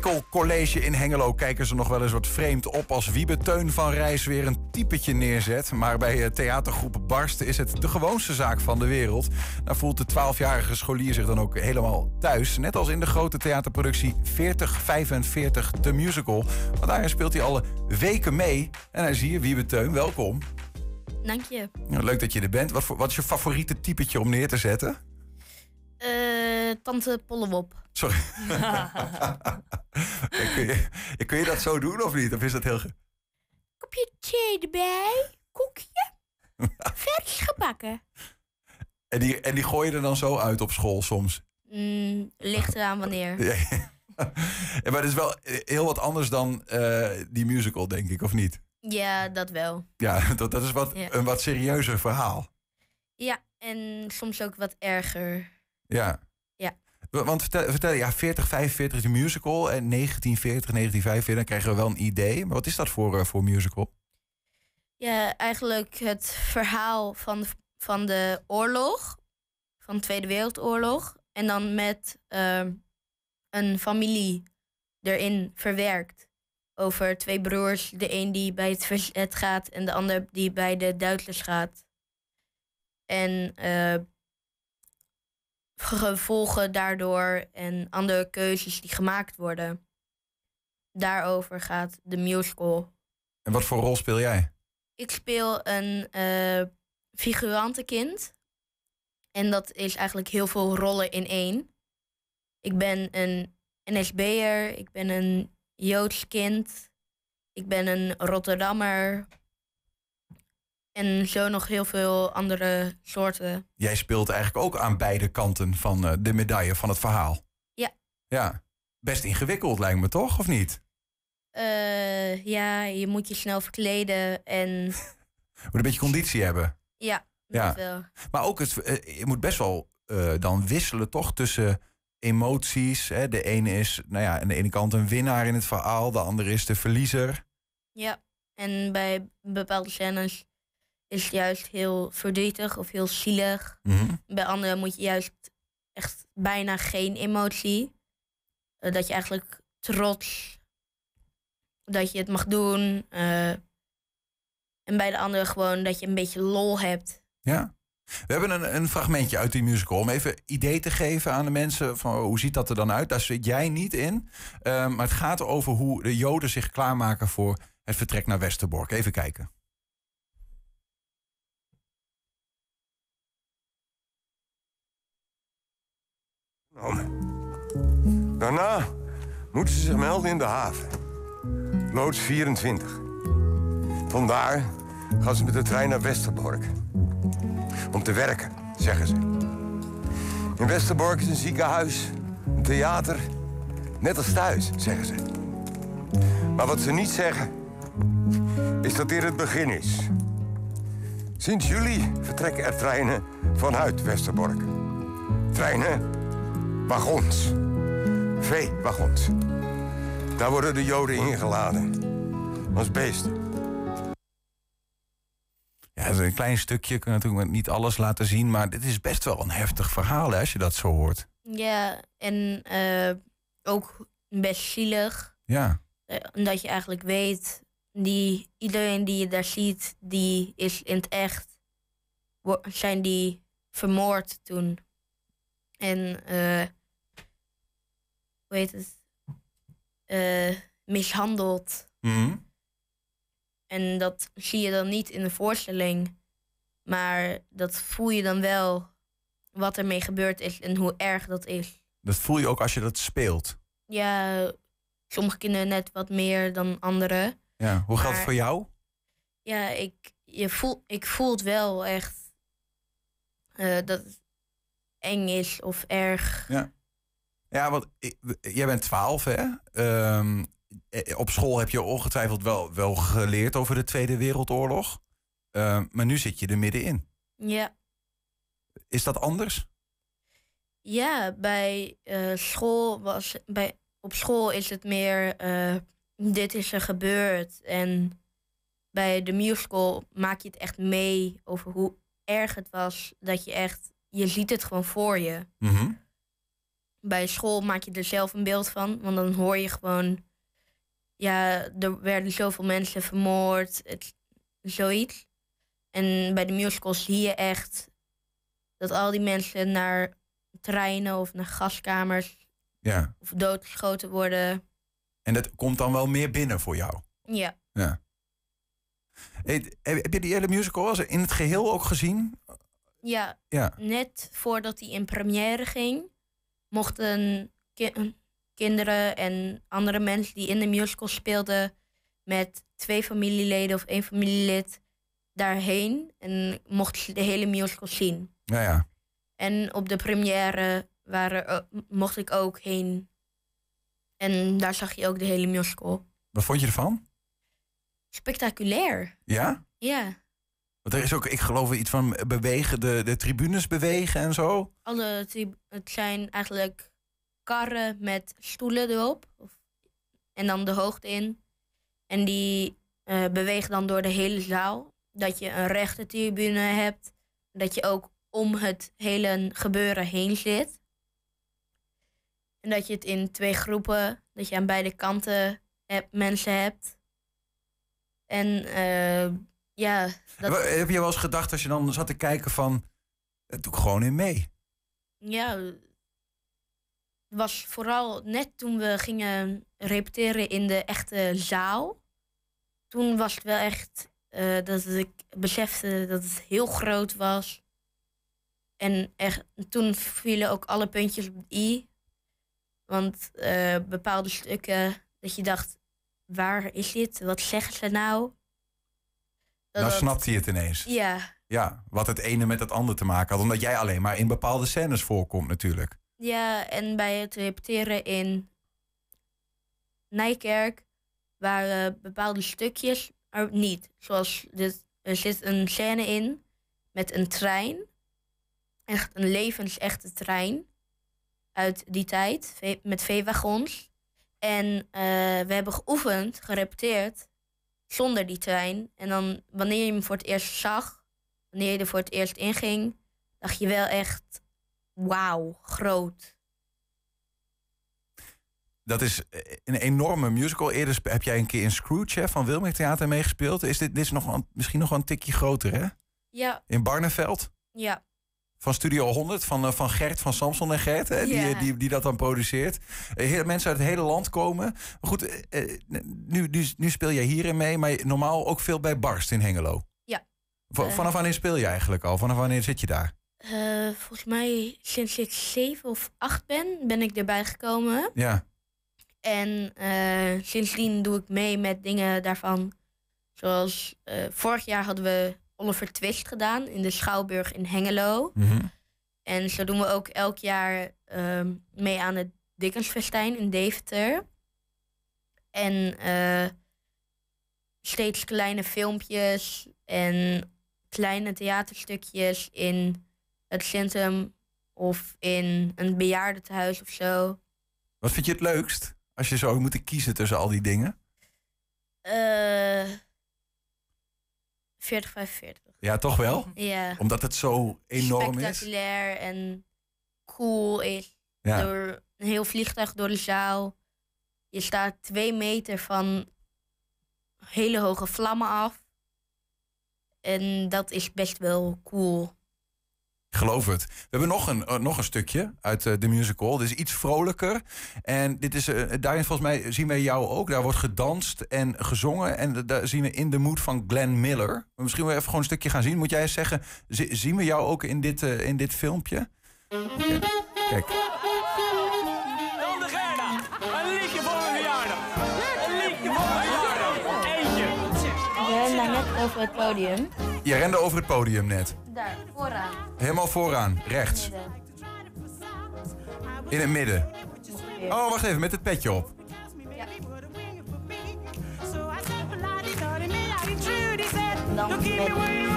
het College in Hengelo kijken ze nog wel eens wat vreemd op als Wiebe Teun van Rijs weer een typetje neerzet. Maar bij eh, theatergroep Barst is het de gewoonste zaak van de wereld. Daar nou voelt de 12-jarige scholier zich dan ook helemaal thuis. Net als in de grote theaterproductie 4045 The Musical. Want daarin speelt hij alle weken mee. En hij is hier, Wiebe Teun, welkom. Dank je. Leuk dat je er bent. Wat, wat is je favoriete typetje om neer te zetten? eh tante Pollewop. Sorry. kun, je, kun, je, dat zo doen of niet? Of is dat heel... Kopje thee erbij, koekje, vers gebakken. En die, en die gooi je er dan zo uit op school soms? Mm, ligt eraan wanneer. ja, maar het is wel heel wat anders dan eh, die musical, denk ik, of niet? Ja, dat wel. Ja, dat, dat is wat, een wat serieuzer verhaal. Ja, en soms ook wat erger. Ja. ja. Want vertel, vertel ja, 40, 45 is een musical en 1940, 1945, dan krijgen we wel een idee. Maar wat is dat voor, eh, voor musical? Ja, eigenlijk het verhaal van, van de oorlog, van de Tweede Wereldoorlog. En dan met ehm, een familie erin verwerkt. Over twee broers, de een die bij het verzet gaat en de ander die bij de Duitsers gaat. En uh, gevolgen daardoor en andere keuzes die gemaakt worden. Daarover gaat de musical. En wat voor rol speel jij? Ik speel een uh, eh, figurantenkind. En dat is eigenlijk heel veel rollen in één. Ik ben een NSB'er, ik ben een Joods kind, ik ben een Rotterdammer, en zo nog heel veel andere soorten. Jij speelt eigenlijk ook aan beide kanten van eh, de medaille van het verhaal. Ja. Ja. Best ingewikkeld lijkt me toch, of niet? Eh ja, je moet je snel verkleden en. moet een beetje conditie hebben. Ja, dat Wel. Maar ook, het, eh, je moet best wel eh, dan wisselen toch tussen emoties. Hè? De ene is nou ja, aan de ene kant een winnaar in het verhaal, de andere is de verliezer. Ja, en bij bepaalde scènes is juist heel verdrietig of heel zielig. Mhm. Bij anderen moet je juist echt bijna geen emotie. Eh, dat je eigenlijk trots dat je het mag doen. Eh, en bij de anderen gewoon dat je een beetje lol hebt. Ja. We hebben een, een, fragmentje uit die musical om even idee te geven aan de mensen van oh, hoe ziet dat er dan uit. Daar zit jij niet in. Ehm, maar het gaat over hoe de Joden zich klaarmaken voor het vertrek naar Westerbork. Even kijken. Daarna moeten ze zich melden in de haven. Loods 24. Vandaar gaan ze met de trein naar Westerbork. Om te werken, zeggen ze. In Westerbork is een ziekenhuis, een theater. Net als thuis, zeggen ze. Maar wat ze niet zeggen, is dat dit het begin is. Sinds juli vertrekken er treinen vanuit Westerbork. Treinen wagons. Veewagons. Daar worden de Joden ingeladen. Als beesten. Ja, dat een klein stukje. Kunnen natuurlijk niet alles laten zien. Maar dit is best wel een heftig verhaal hè, als je dat zo hoort. Ja, en eh, ook best zielig. Ja. Eh, omdat je eigenlijk weet, die, iedereen die je daar ziet, die is in het echt, zijn die vermoord toen en eh, hoe heet het? Uh, mishandeld. Mhm. En dat zie je dan niet in de voorstelling, maar dat voel je dan wel wat ermee gebeurd is en hoe erg dat is. Dat voel je ook als je dat speelt? Ja, sommige kinderen net wat meer dan anderen. Ja, hoe geldt het voor jou? Ja, ik, je voel, ik voel het wel echt. Uh, dat, eng is of erg. Ja, ja want jij bent twaalf, hè? Ehm, e, op school heb je ongetwijfeld wel, wel geleerd over de Tweede Wereldoorlog. Ehm, maar nu zit je er middenin. Ja. Is dat anders? Ja, bij eh, school was bij op school is het meer eh, dit is er gebeurd en bij de musical maak je het echt mee over hoe erg het was dat je echt je ziet het gewoon voor je. Mhm. Bij school maak je er zelf een beeld van, want dan hoor je gewoon, ja, er werden zoveel mensen vermoord, het, zoiets. En bij de musicals zie je echt dat al die mensen naar treinen of naar gaskamers ja. of doodgeschoten worden. En dat komt dan wel meer binnen voor jou? Ja. ja. heb je die hele musical in het geheel ook gezien? Ja, net voordat hij in première ging, mochten kinderen en andere mensen die in de musical speelden met twee familieleden of één familielid daarheen en mochten ze de hele musical zien. Ja, ja. En op de première waren, mocht ik ook heen. En daar zag je ook de hele musical. Wat vond je ervan? Spectaculair. Ja? Ja. Want er is ook, ik geloof iets van eh, bewegen, de, de tribunes bewegen en zo. Alle het zijn eigenlijk karren met stoelen erop. Of, en dan de hoogte in. En die eh, bewegen dan door de hele zaal. Dat je een rechte tribune hebt. Dat je ook om het hele gebeuren heen zit. En dat je het in twee groepen, dat je aan beide kanten mensen hebt. En uh, ja. Dat... Heb je wel eens gedacht als je dan zat te kijken van, dat doe ik gewoon in mee? Ja, was vooral net toen we gingen repeteren in de echte zaal. Toen was het wel echt eh, dat ik besefte dat het heel groot was. En echt, toen vielen ook alle puntjes op de i. Want eh, bepaalde stukken, dat je dacht, waar is dit? Wat zeggen ze nou? Nou snapt hij het ineens. Ja. Ja, wat het ene met het andere te maken had. Omdat jij alleen maar in bepaalde scènes voorkomt natuurlijk. Ja, en bij het repeteren in Nijkerk waren bepaalde stukjes er niet. Zoals dit, er zit een scène in met een trein. Echt een levensechte trein uit die tijd met veewagons. En eh, we hebben geoefend, gerepeteerd zonder die trein. En dan wanneer je hem voor het eerst zag, wanneer je er voor het eerst inging, dacht je wel echt, wauw, groot. Dat is een enorme musical. Eerder heb jij een keer in Scrooge van Wilmer Theater meegespeeld. Is dit, dit is nog wel, misschien nog wel een tikje groter, hè? Ja. In Barneveld? Ja van Studio 100, van, eh, van Gert, van Samson en Gert, hè, die, eh, die, die dat dan produceert. Eh, Heel, mensen uit het hele land komen. Goed, nu, nu, nu speel jij hierin mee, maar normaal ook veel bij Barst in Hengelo. Ja. vanaf wanneer speel je eigenlijk al? Vanaf wanneer zit je daar? volgens mij sinds ik zeven of acht ben, ben ik erbij gekomen. Ja. En sindsdien doe ik mee met dingen daarvan. Zoals vorig jaar hadden we Oliver Twist gedaan in de Schouwburg in Hengelo. Mhm. En zo doen we ook elk jaar ehm, mee aan het Dickensfestijn in Deventer. En eh, steeds kleine filmpjes en kleine theaterstukjes in het centrum of in een bejaardentehuis of zo. Wat vind je het leukst als je zou moeten kiezen tussen al die dingen? Eh... 40, 45. Ja, toch wel? Ja. Omdat het zo enorm is? Spectaculair en cool is. Door een heel vliegtuig door de zaal. Je staat twee meter van hele hoge vlammen af. En dat is best wel cool geloof het. We hebben nog een, eh, nog een stukje uit eh, de musical. Dit is iets vrolijker. En dit is, eh, daarin volgens mij zien wij jou ook. Daar wordt gedanst en gezongen. En daar zien we in de moed van Glenn Miller. Maar misschien wil even gewoon een stukje gaan zien. Moet jij eens zeggen, zien we jou ook in dit, in dit filmpje? Kijk. podium. Je rende over het podium net. Daar, vooraan. Helemaal vooraan, rechts. In het midden. Oh, wacht even, met het petje op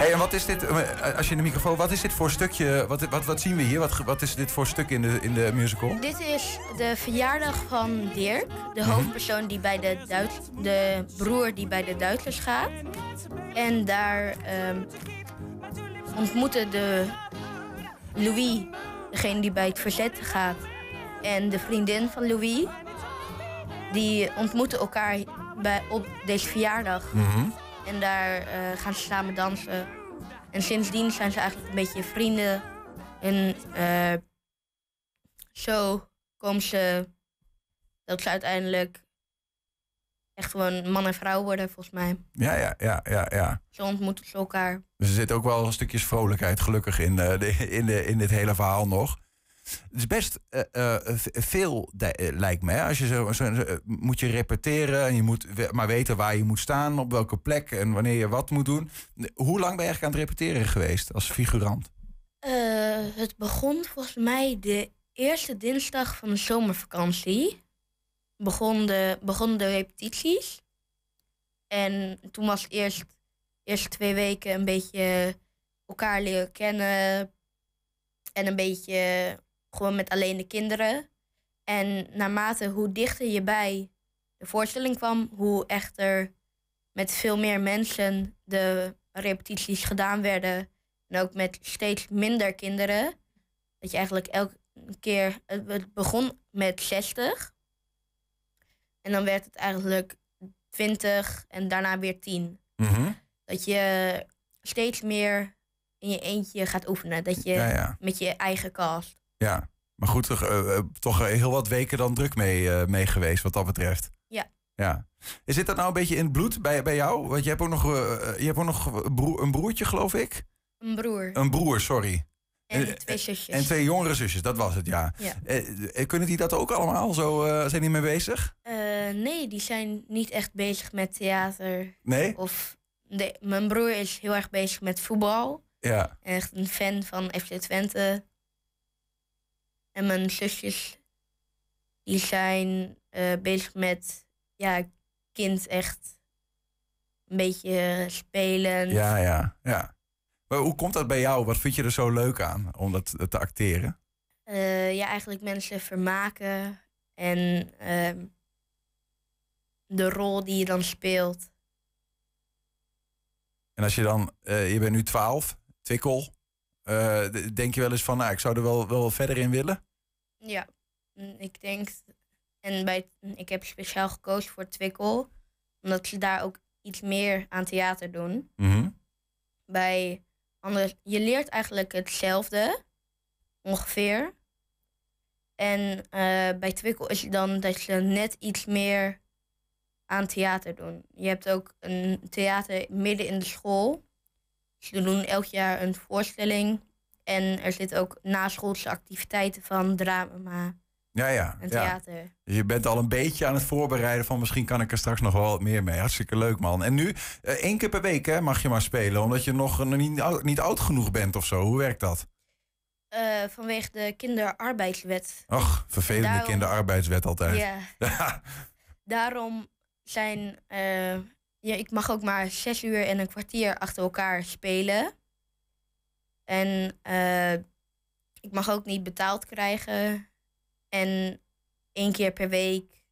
hey, en wat is dit, eh, als je in de microfoon, wat is dit voor stukje, wat, wat, wat zien we hier? Wat, wat is dit voor stuk in de, in de musical? Dit is de verjaardag van Dirk, de mhm. hoofdpersoon die bij de Duits, de broer die bij de Duitsers gaat. En daar ehm, ontmoeten de Louis, degene die bij het verzet gaat, en de vriendin van Louis. Die ontmoeten elkaar bij, op deze verjaardag. Mm en daar eh, gaan ze samen dansen. En sindsdien zijn ze eigenlijk een beetje vrienden. En eh, zo komen ze dat ze uiteindelijk echt gewoon man en vrouw worden, volgens mij. Ja, ja, ja, ja. ja. Ze ontmoeten ze elkaar. er zit ook wel een stukjes vrolijkheid gelukkig in, eh, in, de, in dit hele verhaal nog. Het is best eh, eh, veel, eh, lijkt me. Als je zo, moet je repeteren en je moet maar weten waar je moet staan, op welke plek en wanneer je wat moet doen. Hoe lang ben je eigenlijk aan het repeteren geweest als figurant? het begon volgens mij de eerste dinsdag van de zomervakantie. Begon de, begonnen de repetities. En toen was eerst, eerst twee weken een beetje elkaar leren kennen. En een beetje gewoon met alleen de kinderen. En naarmate hoe dichter je bij de voorstelling kwam, hoe echter met veel meer mensen de repetities gedaan werden. En ook met steeds minder kinderen. Dat je eigenlijk elke keer. Het begon met 60. En dan werd het eigenlijk 20 en daarna weer 10. Mhm. Dat je steeds meer in je eentje gaat oefenen. Dat je met je eigen cast. Ja, maar goed, uh, toch heel wat weken dan druk mee, eh, mee geweest wat dat betreft. Ja. ja. Is dit dat nou een beetje in het bloed bij, bij jou? Want je hebt ook nog, je hebt ook nog een broertje, geloof ik? Een broer. Een broer, sorry. En twee zusjes. En twee jongere zusjes, dat was het, ja. ja. kunnen die dat ook allemaal? Zo, zijn die mee bezig? nee, die zijn niet echt bezig met theater. Nee? Of, nee, mijn broer is heel erg bezig met voetbal. Ja. Echt een fan van FC Twente. En mijn zusjes, die zijn bezig met ja, kind echt een beetje eh, spelen. Ja, ja, ja. Maar hoe komt dat bij jou? Wat vind je er zo leuk aan om dat te acteren? Eh, ja, eigenlijk mensen vermaken en ehm, de rol die je dan speelt. En als je dan, eh, je bent nu 12, twikkel, denk je wel eens van, nou, ik zou er wel, wel verder in willen? Ja, mm, ik denk. En bij, mm, ik heb speciaal gekozen voor Twikkel, omdat ze daar ook iets meer aan theater doen. Mhm. Bij andere, je leert eigenlijk hetzelfde, ongeveer. En eh, bij Twikkel is het dan dat ze net iets meer aan theater doen. Je hebt ook een theater midden in de school. Ze doen elk jaar een voorstelling en er zitten ook naschoolse activiteiten van drama ja, ja, en theater. Ja. je bent al een beetje aan het voorbereiden van misschien kan ik er straks nog wel wat meer mee. Hartstikke leuk man. En nu, eh, één keer per week hè, mag je maar spelen, omdat je nog niet, niet oud genoeg bent of zo. Hoe werkt dat? Eh, vanwege de kinderarbeidswet. Ach, vervelende kinderarbeidswet altijd. Ja. daarom zijn. Eh, ja, ik mag ook maar zes uur en een kwartier achter elkaar spelen. En eh, ik mag ook niet betaald krijgen. En één keer per week.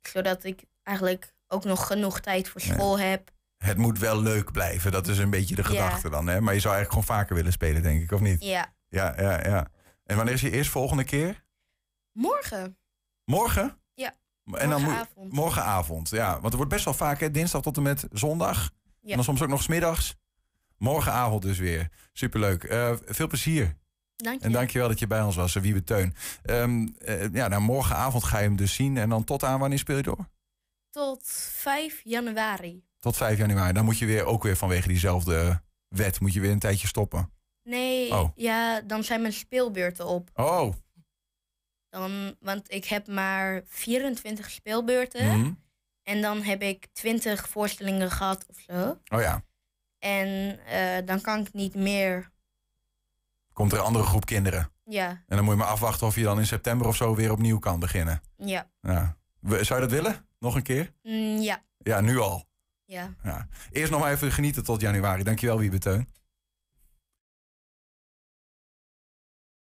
Zodat ik eigenlijk ook nog genoeg tijd voor school heb. Het moet wel leuk blijven. Dat is een beetje de gedachte dan. Hè? Maar je zou eigenlijk gewoon vaker willen spelen, denk ik, of niet? Ja. Ja, ja, ja. En wanneer is je eerst volgende keer? Morgen. Morgen? Ja. En Dan morgenavond. morgenavond, ja. Want het wordt best wel vaak, hè, dinsdag tot en met zondag. En dan soms ook nog smiddags. Morgenavond dus weer. Superleuk. Eh, veel plezier. Dank je. En dankjewel dat je bij ons was, eh, Wiebe Teun. Ehm, eh, ja, nou, morgenavond ga je hem dus zien. En dan tot aan wanneer speel je door? Tot 5 januari. Tot 5 januari. Dan moet je weer ook weer vanwege diezelfde wet moet je weer een tijdje stoppen. Nee, oh. ja, dan zijn mijn speelbeurten op. Oh. Dan, want ik heb maar 24 speelbeurten. Mhm. En dan heb ik 20 voorstellingen gehad of zo. Oh ja. En eh, dan kan ik niet meer. Komt er een andere groep kinderen? Ja. En dan moet je maar afwachten of je dan in september of zo weer opnieuw kan beginnen. Ja. ja. Zou je dat willen? Nog een keer? Mm, ja. Ja, nu al. Ja. ja. Eerst nog maar even genieten tot januari. Dankjewel, Wiebe Teun.